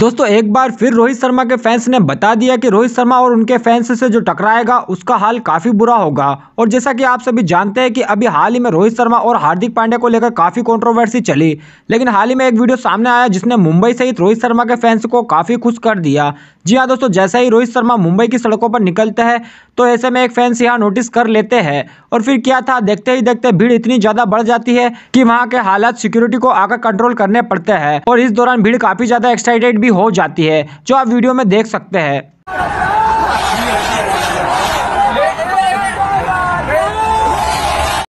दोस्तों एक बार फिर रोहित शर्मा के फैंस ने बता दिया कि रोहित शर्मा और उनके फैंस से जो टकराएगा उसका हाल काफ़ी बुरा होगा और जैसा कि आप सभी जानते हैं कि अभी हाल ही में रोहित शर्मा और हार्दिक पांड्या को लेकर काफ़ी कंट्रोवर्सी चली लेकिन हाल ही में एक वीडियो सामने आया जिसने मुंबई सहित रोहित शर्मा के फैंस को काफ़ी खुश कर दिया जी हाँ दोस्तों जैसा ही रोहित शर्मा मुंबई की सड़कों पर निकलते हैं तो ऐसे में एक फैंस यहाँ नोटिस कर लेते हैं और फिर क्या था देखते ही देखते भीड़ इतनी ज़्यादा बढ़ जाती है कि वहाँ के हालात सिक्योरिटी को आकर कंट्रोल करने पड़ते हैं और इस दौरान भीड़ काफ़ी ज़्यादा एक्साइटेड भी हो जाती है जो आप वीडियो में देख सकते हैं